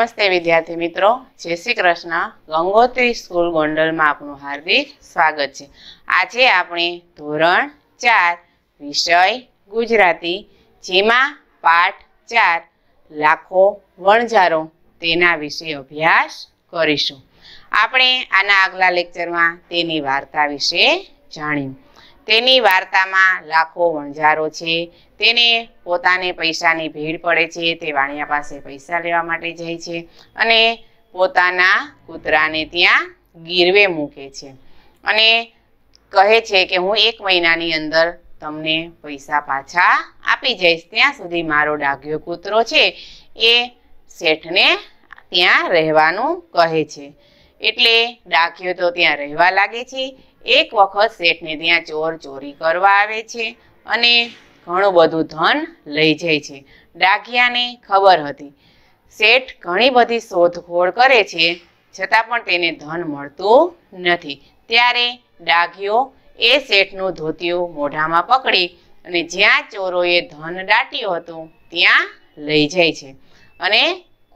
નમસ્તે વિદ્યાર્થી મિત્રો જય શ્રી કૃષ્ણ ગંગોત્રી સ્કૂલ ગોંડલમાં આપનું હાર્દિક સ્વાગત છે આજે આપણે ધોરણ ચાર વિષય ગુજરાતી જેમાં પાઠ ચાર લાખો વણઝારો તેના વિશે અભ્યાસ કરીશું આપણે આના આગલા લેક્ચરમાં તેની વાર્તા વિશે જાણ્યું તેની વાર્તામાં લાખો વણઝારો છે તેને પોતાને પૈસાની ભીડ પડે છે તે વાણિયા પાસે પૈસા લેવા માટે જાય છે અને પોતાના કૂતરાને ત્યાં ગીરવે મૂકે છે અને કહે છે કે હું એક મહિનાની અંદર તમને પૈસા પાછા આપી જઈશ ત્યાં સુધી મારો ડાઘ્યો કૂતરો છે એ શેઠને ત્યાં રહેવાનું કહે છે એટલે ડાઘ્યો તો ત્યાં રહેવા લાગે છે એક વખત શેઠને ત્યાં ચોર ચોરી કરવા આવે છે અને ઘણું બધું ધન લઈ જાય છે ડાકિયાને ખબર હતી શેઠ ઘણી બધી શોધખોળ કરે છે છતાં પણ તેને ધન મળતું નથી ત્યારે ડાઘિયો એ શેઠનું ધોતિયું મોઢામાં પકડી અને જ્યાં ચોરોએ ધન દાટ્યું હતું ત્યાં લઈ જાય છે અને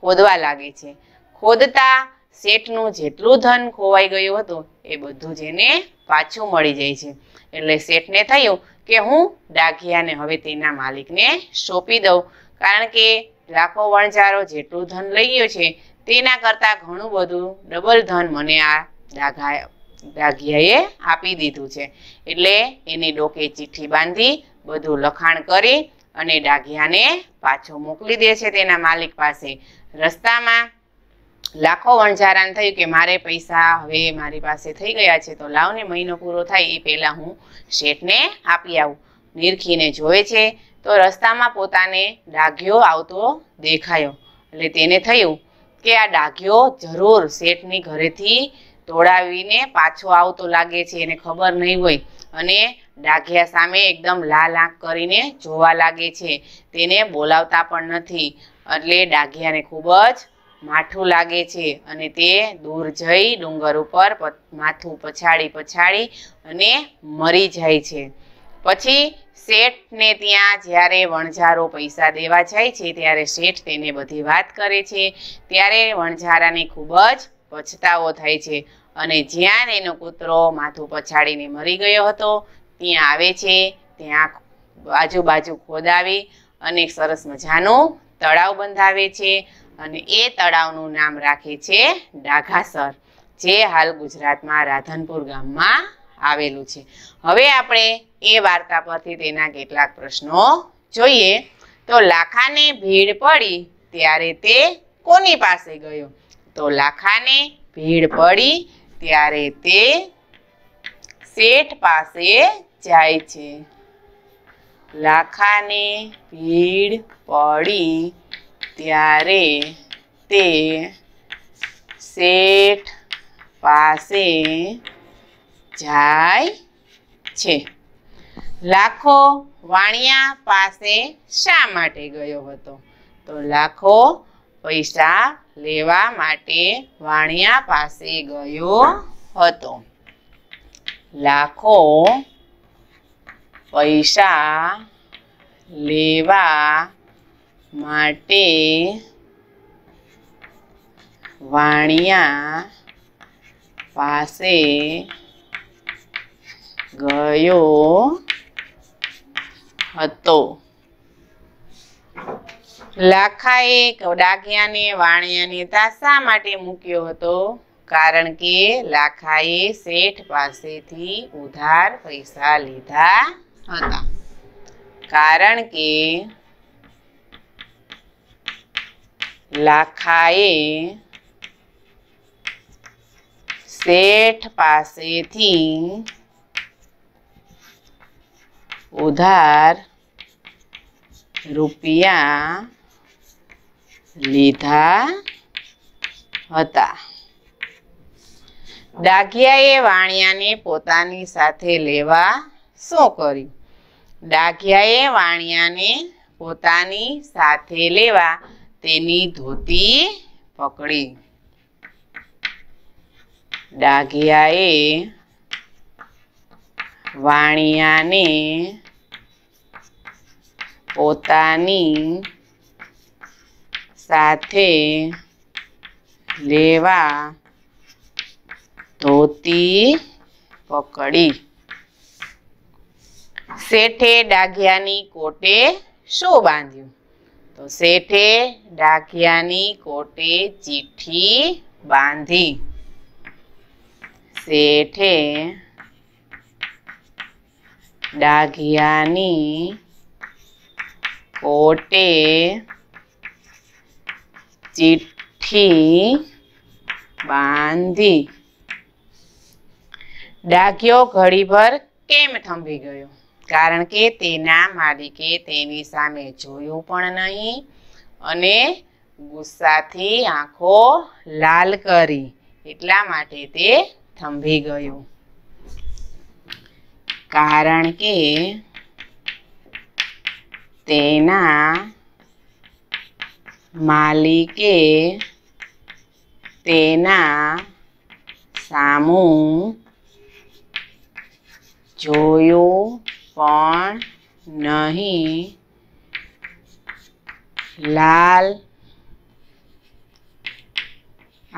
ખોદવા લાગે છે ખોદતા શેઠનું જેટલું ધન ખોવાઈ ગયું હતું એ બધું જેને પાછું મળી જાય છે એટલે શેઠને થયું કે હું ડાઘિયાને હવે તેના માલિકને સોંપી દઉં કારણ કે લાખો વણજારો જેટલું ધન લઈ ગયો છે તેના કરતાં ઘણું બધું ડબલ ધન મને આ ડાઘા ડાઘિયાએ આપી દીધું છે એટલે એની ડોકે ચિઠ્ઠી બાંધી બધું લખાણ કરી અને ડાઘિયાને પાછો મોકલી દે છે તેના માલિક પાસે રસ્તામાં લાખો વણઝારાને થયું કે મારે પૈસા હવે મારી પાસે થઈ ગયા છે તો લાવને મહિનો પૂરો થાય એ પહેલાં હું શેઠને આપી આવું નિરખીને જોવે છે તો રસ્તામાં પોતાને ડાઘ્યો આવતો દેખાયો એટલે તેને થયું કે આ ડાઘ્યો જરૂર શેઠની ઘરેથી તોડાવીને પાછો આવતો લાગે છે એને ખબર નહીં હોય અને ડાઘિયા સામે એકદમ લાલ આંખ કરીને જોવા લાગે છે તેને બોલાવતા પણ નથી એટલે ડાઘિયાને ખૂબ જ માઠું લાગે છે અને તે દૂર જઈ ડુંગર ઉપર માથું પછાડી પછાડી અને મરી જાય છે પછી શેઠને ત્યાં જ્યારે વણઝારો પૈસા દેવા જાય છે ત્યારે શેઠ તેને બધી વાત કરે છે ત્યારે વણઝારાને ખૂબ જ પછતાવો થાય છે અને જ્યાં એનો કૂતરો માથું પછાડીને મરી ગયો હતો ત્યાં આવે છે ત્યાં આજુબાજુ ખોદાવી અને સરસ મજાનું તળાવ બંધાવે છે અને એ તળાવનું નામ રાખે છે ડાઘાસર જે હાલ ગુજરાતમાં રાધનપુર ગામમાં આવેલું છે હવે આપણે એ વાર્તા પરથી તેના કેટલાક પ્રશ્નો જોઈએ તો લાખાને ભીડ પડી ત્યારે તે કોની પાસે ગયો તો લાખાને ભીડ પડી ત્યારે તે શેઠ પાસે જાય છે લાખાને ભીડ પડી ત્યારે તે શેઠ પાસે જાય છે લાખો વાણિયા પાસે શા માટે ગયો હતો તો લાખો પૈસા લેવા માટે વાણિયા પાસે ગયો હતો લાખો પૈસા લેવા માટે વાણિયા પાસે ગયો હતો લાખાએ ડાકિયાને વાણિયાને તાસા માટે મૂક્યો હતો કારણ કે લાખાએ શેઠ પાસેથી ઉધાર પૈસા લીધા હતા કારણ કે લાખાએ શેઠ પાસેથી ઉધાર રૂપિયા લીધા હતા ડાઘિયાએ વાણિયાને પોતાની સાથે લેવા શું કર્યું ડાઘિયાએ વાણિયાને પોતાની સાથે લેવા તેની ધોતી પકડી ડાઘિયાએ વાણિયાને પોતાની સાથે લેવા ધોતી પકડી શેઠે ડાઘિયાની કોટે શું બાંધ્યું तो सेठे डाकियानी कोटे चिट्ठी बांधी सेठे डाकियानी कोटे चिट्ठी बांधी डाकियो घड़ी भर केम थंभी गयो કારણ કે તેના માલિકે તેની સામે જોયું પણ નહીં અને ગુસ્સાથી આંખો લાલ કરી એટલા માટે તે થંભી ગયું કારણ કે તેના માલિકે તેના સામું જોયું પણ નહીં લાલ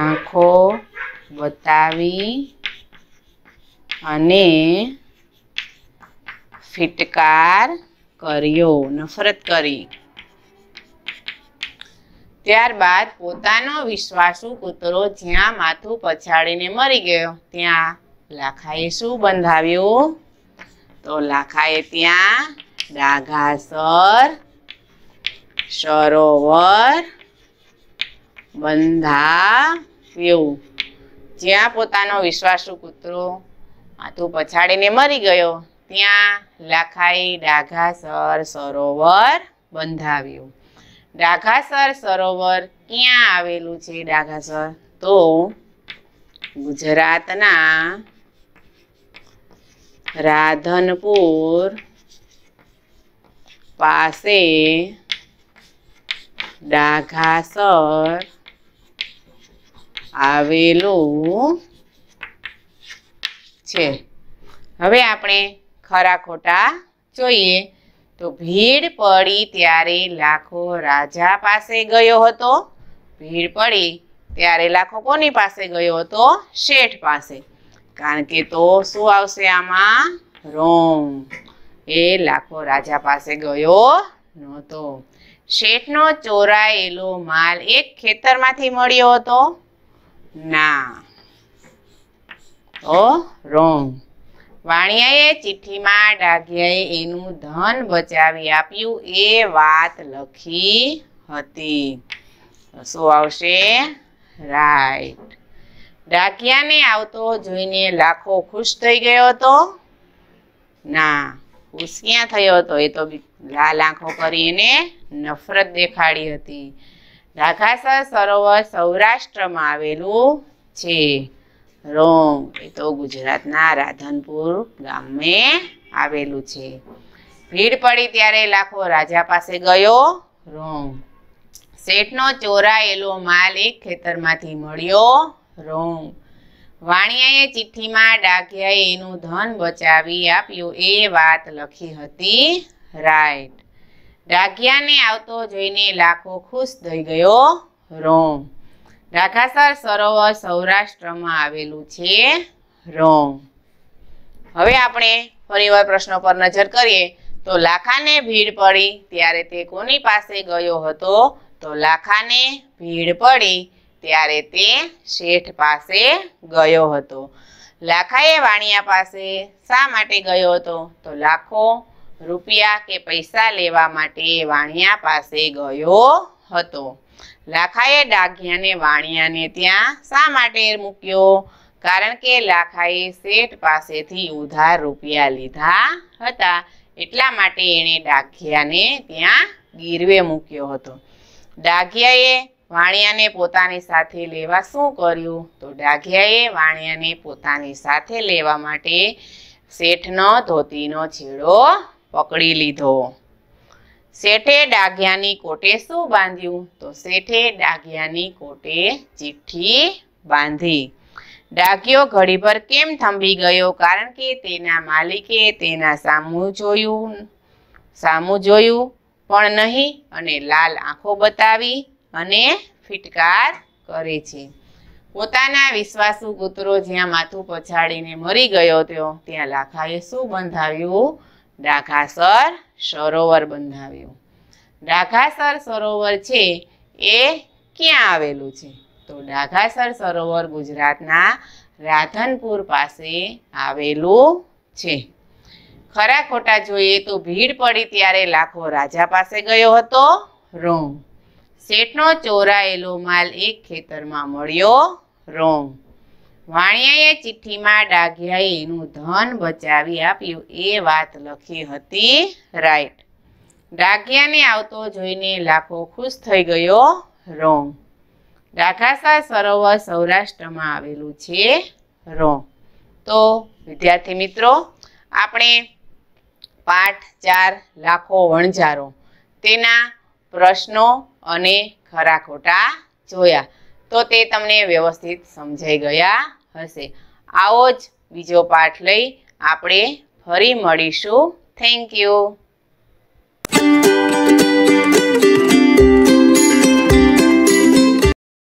આંખો બતાવી અને ફિટકાર કર્યો નફરત કરી ત્યારબાદ પોતાનો વિશ્વાસુ કૂતરો જ્યાં માથું પછાડીને મરી ગયો ત્યાં લાખાએ શું બંધાવ્યું તો લાખાએ ત્યાં ડાઘાસર સરોવર બંધાવ્યું જ્યાં પોતાનો વિશ્વાસુ કૂતરો માથું પછાડીને મરી ગયો ત્યાં લાખાઈ ડાઘાસર સરોવર બંધાવ્યું ડાઘાસર સરોવર ક્યાં આવેલું છે ડાઘાસર તો ગુજરાતના રાધનપુર પાસે ડાઘાસર આવેલું છે હવે આપણે ખરા ખોટા જોઈએ તો ભીડ પડી ત્યારે લાખો રાજા પાસે ગયો હતો ભીડ પડી ત્યારે લાખો કોની પાસે ગયો હતો શેઠ પાસે કારણ કે તો શું આવશે આમાં રોમ એ લાખો રાજા પાસે ગયો નહોતો શેઠનો ચોરાયેલો માલ એક ખેતરમાંથી મળ્યો હતો ના ઓ રોમ વાણિયાએ ચિઠ્ઠીમાં ડાઘિયાએ એનું ધન બચાવી આપ્યું એ વાત લખી હતી શું આવશે રાઈટ ડાકિયાને આવતો જોઈને લાખો ખુશ થઈ ગયો હતો ના ખુશ ક્યાં થયો હતો એ તો લાલ આંખો કરી એને નફરત દેખાડી હતી ઢાકાસર સરોવર સૌરાષ્ટ્રમાં આવેલું છે રોંગ એ તો ગુજરાતના રાધનપુર ગામે આવેલું છે ભીડ પડી ત્યારે લાખો રાજા પાસે ગયો રોંગ શેઠનો ચોરાયેલો માલ એક ખેતરમાંથી મળ્યો રોંગ વાણિયાએ ચિઠ્ઠીમાં ડાકિયાએ એનું ધન બચાવી આપ્યું એ વાત લખી હતી રાઈટ ડાકિયાને આવતો જોઈને લાખો ખુશ થઈ ગયો રોમ ડાખાસર સરોવર સૌરાષ્ટ્રમાં આવેલું છે રોમ હવે આપણે ફરીવાર પ્રશ્નો પર નજર કરીએ તો લાખાને ભીડ પડી ત્યારે તે કોની પાસે ગયો હતો તો લાખાને ભીડ પડી ત્યારે તે શેઠ પાસે ગયો હતો લાખાએ વાણિયા પાસે શા માટે ગયો હતો તો લાખો રૂપિયા કે પૈસા લેવા માટે વાણિયા પાસે ગયો હતો લાખાએ ડાઘિયાને વાણિયાને ત્યાં શા માટે મૂક્યો કારણ કે લાખાએ શેઠ પાસેથી ઉધાર રૂપિયા લીધા હતા એટલા માટે એણે ડાઘિયાને ત્યાં ગીરવે મૂક્યો હતો ડાઘિયાએ વાણિયાને પોતાની સાથે લેવા શું કર્યું તો ડાઘિયાએ વાણિયાને પોતાની સાથે લેવા માટે શેઠનો ધોતીનો છેડો પકડી લીધો શેઠે ડાઘિયાની કોટે શું બાંધ્યું તો શેઠે ડાઘિયાની કોટે ચિઠ્ઠી બાંધી ડાઘિયો ઘડી પર કેમ થંભી ગયો કારણ કે તેના માલિકે તેના સામું જોયું સામું જોયું પણ નહીં અને લાલ આંખો બતાવી અને ફિટકાર કરે છે પોતાના વિશ્વાસુ કૂતરો જ્યાં માથું પછાડીને મરી ગયો હતો ત્યાં લાખાએ શું બંધાવ્યું ડાઘાસર સરોવર બંધાવ્યું ડાઘાસર સરોવર છે એ ક્યાં આવેલું છે તો ડાઘાસર સરોવર ગુજરાતના રાધનપુર પાસે આવેલું છે ખરા ખોટા જોઈએ તો ભીડ પડી ત્યારે લાખો રાજા પાસે ગયો હતો રોંગ શેઠનો ચોરાયેલો માલ એક ખેતરમાં મળ્યો રોંગ વાણિયાએ ચિઠ્ઠીમાં ડાઘિયાએ એનું ધન બચાવી આપ્યું એ વાત લખી હતી રાઈટ ડાઘિયાને આવતો જોઈને લાખો ખુશ થઈ ગયો રોંગ ડાઘાસા સરોવર સૌરાષ્ટ્રમાં આવેલું છે રોંગ તો વિદ્યાર્થી મિત્રો આપણે પાઠ ચાર લાખો વણઝારો તેના પ્રશ્નો અને ખરા ખોટા જોયા તો તે તમને વ્યવસ્થિત સમજાઈ ગયા હશે આવો જ બીજો પાઠ લઈ આપણે ફરી મળીશું થેન્ક યુ